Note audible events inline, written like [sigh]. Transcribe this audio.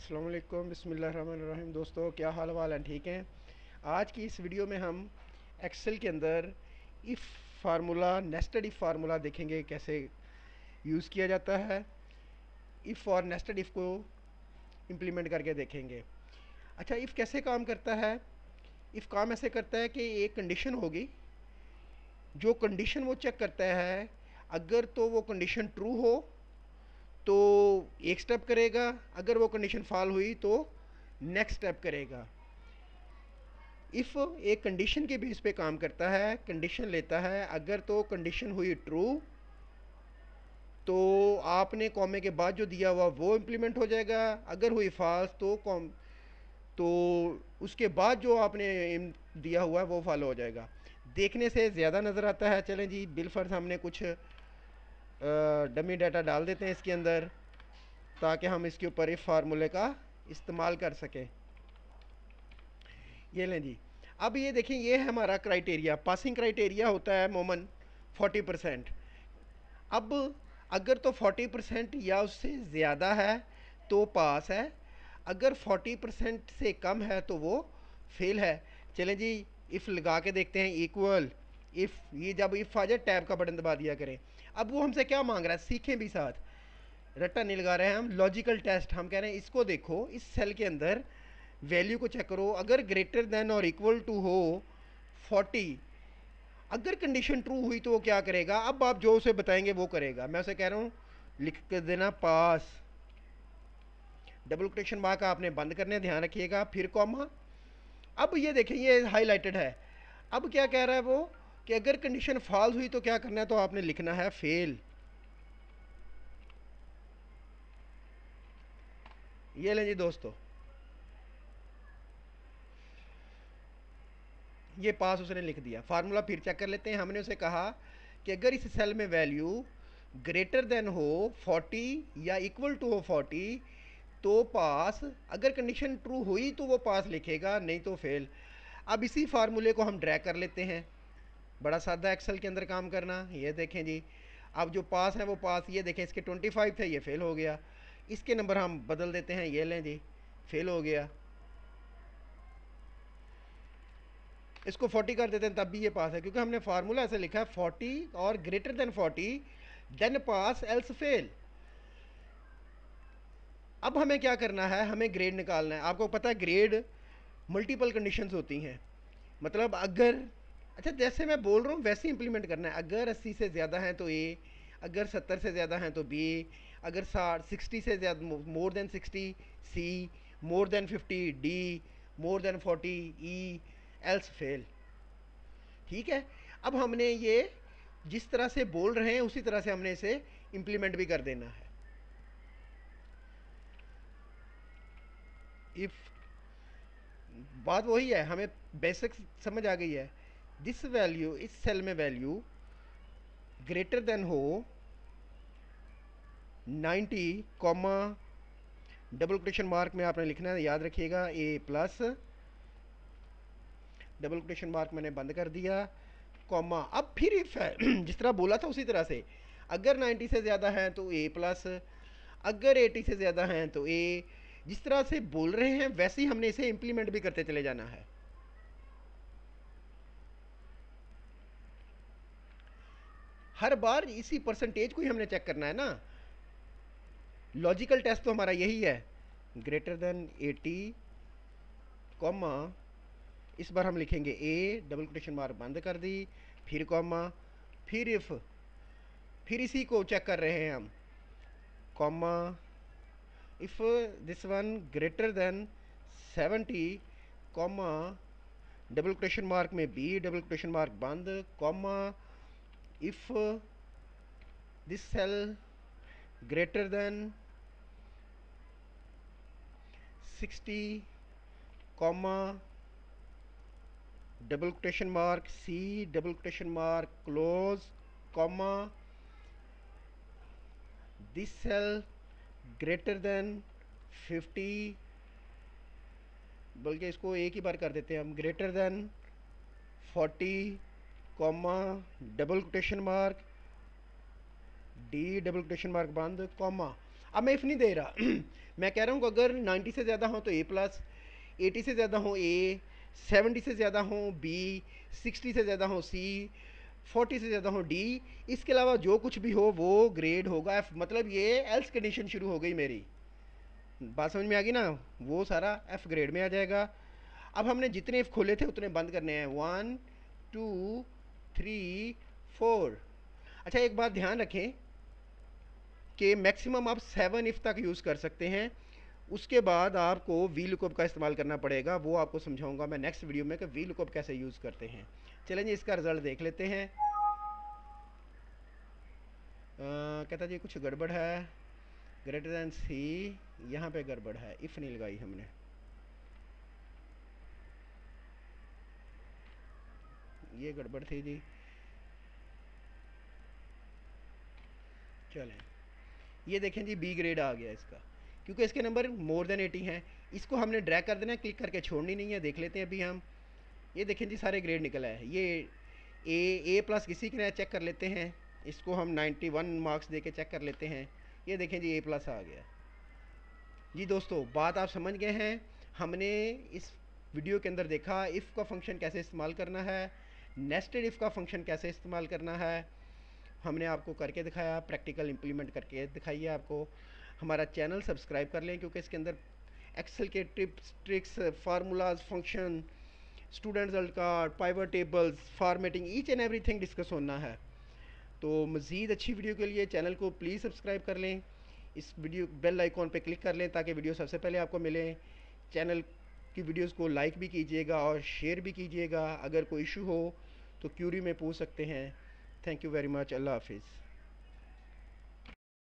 असलम बसमिल दोस्तों क्या हाल वाल हैं ठीक हैं आज की इस वीडियो में हम एक्सेल के अंदर if formula nested if formula देखेंगे कैसे यूज़ किया जाता है इफ़ और नेस्टेड इफ़ को इम्प्लीमेंट करके देखेंगे अच्छा इफ़ कैसे काम करता है इफ़ काम ऐसे करता है कि एक कंडीशन होगी जो कंडीशन वो चेक करता है अगर तो वो कंडीशन ट्रू हो तो एक स्टेप करेगा अगर वो कंडीशन फॉल हुई तो नेक्स्ट स्टेप करेगा इफ़ एक कंडीशन के बेस पे काम करता है कंडीशन लेता है अगर तो कंडीशन हुई ट्रू तो आपने कॉमे के बाद जो दिया हुआ वो इम्प्लीमेंट हो जाएगा अगर हुई फॉल्स तो कॉम तो उसके बाद जो आपने दिया हुआ है वो फॉलो हो जाएगा देखने से ज़्यादा नज़र आता है चलें जी बिल फर्ज हमने कुछ डमी डाटा डाल देते हैं इसके अंदर ताकि हम इसके ऊपर इस फार्मूले का इस्तेमाल कर सकें ये लें जी अब ये देखें ये है हमारा क्राइटेरिया पासिंग क्राइटेरिया होता है मोमन 40 परसेंट अब अगर तो 40 परसेंट या उससे ज़्यादा है तो पास है अगर 40 परसेंट से कम है तो वो फेल है चलें जी इफ़ लगा के देखते हैं इक्वल इफ़ ये जब इफ़ आ जाए टैब का बटन दबा दिया करें अब वो हमसे क्या मांग रहा है सीखें भी साथ रट्टा नहीं लगा रहे हैं हम लॉजिकल टेस्ट हम कह रहे हैं इसको देखो इस सेल के अंदर वैल्यू को चेक करो अगर ग्रेटर देन और इक्वल टू हो फोर्टी अगर कंडीशन ट्रू हुई तो वो क्या करेगा अब आप जो उसे बताएंगे वो करेगा मैं उसे कह रहा हूँ लिख कर देना पास डबल कोटेशन मार्क आपने बंद करने ध्यान रखिएगा फिर कॉमा अब ये देखें ये हाईलाइटेड है अब क्या कह रहा है वो कि अगर कंडीशन फॉल्स हुई तो क्या करना है तो आपने लिखना है फेल ये लें जी दोस्तों ये पास उसने लिख दिया फार्मूला फिर चेक कर लेते हैं हमने उसे कहा कि अगर इस सेल में वैल्यू ग्रेटर देन हो 40 या इक्वल टू हो 40 तो पास अगर कंडीशन ट्रू हुई तो वो पास लिखेगा नहीं तो फेल अब इसी फार्मूले को हम ड्रैक कर लेते हैं बड़ा सादा एक्सेल के अंदर काम करना ये देखें जी अब जो पास है वो पास ये देखें इसके 25 थे ये फ़ेल हो गया इसके नंबर हम बदल देते हैं ये लें जी फ़ेल हो गया इसको 40 कर देते हैं तब भी ये पास है क्योंकि हमने फार्मूला ऐसे लिखा है 40 और greater than 40 then pass else fail अब हमें क्या करना है हमें ग्रेड निकालना है आपको पता है ग्रेड मल्टीपल कंडीशंस होती हैं मतलब अगर अच्छा जैसे मैं बोल रहा हूँ वैसे इंप्लीमेंट करना है अगर अस्सी से ज़्यादा हैं तो ए अगर सत्तर से ज़्यादा हैं तो बी अगर साठ सिक्सटी से ज़्यादा more than sixty C more than fifty D more than forty E else fail ठीक है अब हमने ये जिस तरह से बोल रहे हैं उसी तरह से हमने इसे इम्प्लीमेंट भी कर देना है इफ़ बात वही है हमें बेसिक समझ आ गई है दिस वैल्यू इस सेल में वैल्यू ग्रेटर देन हो 90 कॉमा डबल कोटेशन मार्क में आपने लिखना है याद रखिएगा A plus double quotation mark मैंने बंद कर दिया कॉमा अब फिर इफ है [clears throat] जिस तरह बोला था उसी तरह से अगर 90 से ज़्यादा है तो ए प्लस अगर 80 से ज़्यादा हैं तो ए तो जिस तरह से बोल रहे हैं वैसे ही हमने इसे इम्प्लीमेंट भी करते चले जाना है हर बार इसी परसेंटेज को ही हमने चेक करना है ना लॉजिकल टेस्ट तो हमारा यही है ग्रेटर देन 80 कॉमा इस बार हम लिखेंगे ए डबल कोटेशन मार्क बंद कर दी फिर कॉमा फिर इफ़ फिर इसी को चेक कर रहे हैं हम comma if this one greater than 70 comma double quotation mark में बी डबल कोटेशन मार्क बंद comma if uh, this cell greater than 60 comma double quotation mark c double quotation mark close comma this cell greater than 50 बल्कि इसको एक ही बार कर देते हैं हम greater than 40 comma double quotation mark D double quotation mark बंद comma अब मैं इफ़ नहीं दे रहा मैं कह रहा हूँ अगर 90 से ज़्यादा हो तो ए प्लस 80 से ज़्यादा हो ए 70 से ज़्यादा हो बी 60 से ज़्यादा हो सी 40 से ज़्यादा हो डी इसके अलावा जो कुछ भी हो वो ग्रेड होगा एफ मतलब ये एल्स कंडीशन शुरू हो गई मेरी बात समझ में आ गई ना वो सारा एफ ग्रेड में आ जाएगा अब हमने जितने एफ खोले थे उतने बंद करने हैं वन टू थ्री फोर अच्छा एक बात ध्यान रखें कि मैक्सिमम आप सेवन इफ़ तक यूज़ कर सकते हैं उसके बाद आपको वी लुकअप का इस्तेमाल करना पड़ेगा वो आपको समझाऊंगा मैं नेक्स्ट वीडियो में कि वी लुकअप कैसे यूज़ करते हैं चलें जी इसका रिज़ल्ट देख लेते हैं आ, कहता जी कुछ गड़बड़ है ग्रेटर दैन सी यहाँ पे गड़बड़ है इफ़ नहीं लगाई हमने ये गड़बड़ थी जी चलें ये देखें जी बी ग्रेड आ गया इसका क्योंकि इसके नंबर मोर देन एटी हैं इसको हमने ड्रैग कर देना है क्लिक करके छोड़नी नहीं है देख लेते हैं अभी हम ये देखें जी सारे ग्रेड निकला है ये ए ए प्लस किसी के ना चेक कर लेते हैं इसको हम 91 मार्क्स दे के चेक कर लेते हैं ये देखें जी ए प्लस आ गया जी दोस्तों बात आप समझ गए हैं हमने इस वीडियो के अंदर देखा इफ़ का फंक्शन कैसे इस्तेमाल करना है नेस्टेड इफ़ का फंक्शन कैसे इस्तेमाल करना है हमने आपको करके दिखाया प्रैक्टिकल इम्प्लीमेंट करके दिखाई है आपको हमारा चैनल सब्सक्राइब कर लें क्योंकि इसके अंदर एक्सेल के tips tricks formulas function student result card pivot tables formatting each and everything discuss होना है तो मज़ीद अच्छी वीडियो के लिए चैनल को प्लीज़ सब्सक्राइब कर लें इस वीडियो बेल आइकॉन पर क्लिक कर लें ताकि वीडियो सबसे पहले आपको मिलें चैनल की वीडियोस को लाइक भी कीजिएगा और शेयर भी कीजिएगा अगर कोई इशू हो तो क्यूरी में पूछ सकते हैं थैंक यू वेरी मच अल्लाह हाफिज़